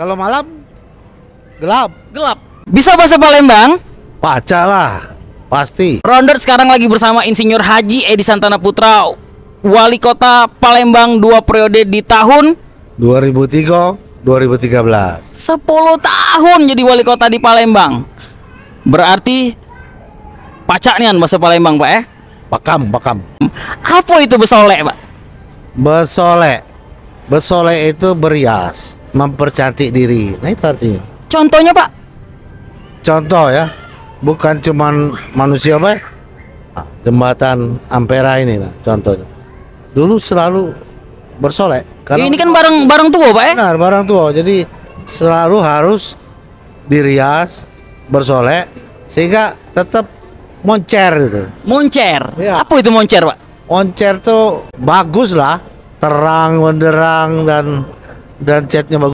Kalau malam gelap. Gelap. Bisa bahasa Palembang? Pacalah, pasti. Ronder sekarang lagi bersama Insinyur Haji Edi Santana Putra, Wali Kota Palembang dua periode di tahun 2003 2013. 10 tahun jadi wali kota di Palembang. Berarti pacak bahasa Palembang, Pak eh? Pakam, pakam. Apa itu besolek, Pak? Besolek. Besolek itu berias mempercantik diri. Nah itu artinya. Contohnya Pak? Contoh ya, bukan cuma manusia Pak. Nah, jembatan Ampera ini nah, contohnya. Dulu selalu bersolek. Karena ini kan barang barang tua Pak ya? Benar barang tua. Jadi selalu harus dirias bersolek sehingga tetap moncer gitu. Moncer. Ya. Apa itu moncer, Pak? Moncer tuh bagus lah, terang menderang dan dan chatnya bagus